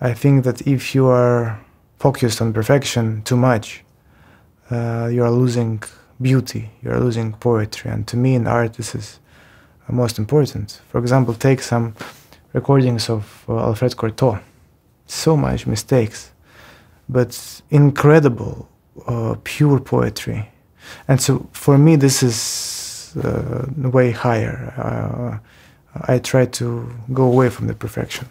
I think that if you are focused on perfection too much, uh, you are losing beauty, you are losing poetry. And to me, in art, this is most important. For example, take some recordings of uh, Alfred Cortot. So much mistakes, but incredible, uh, pure poetry. And so for me, this is uh, way higher. Uh, I try to go away from the perfection.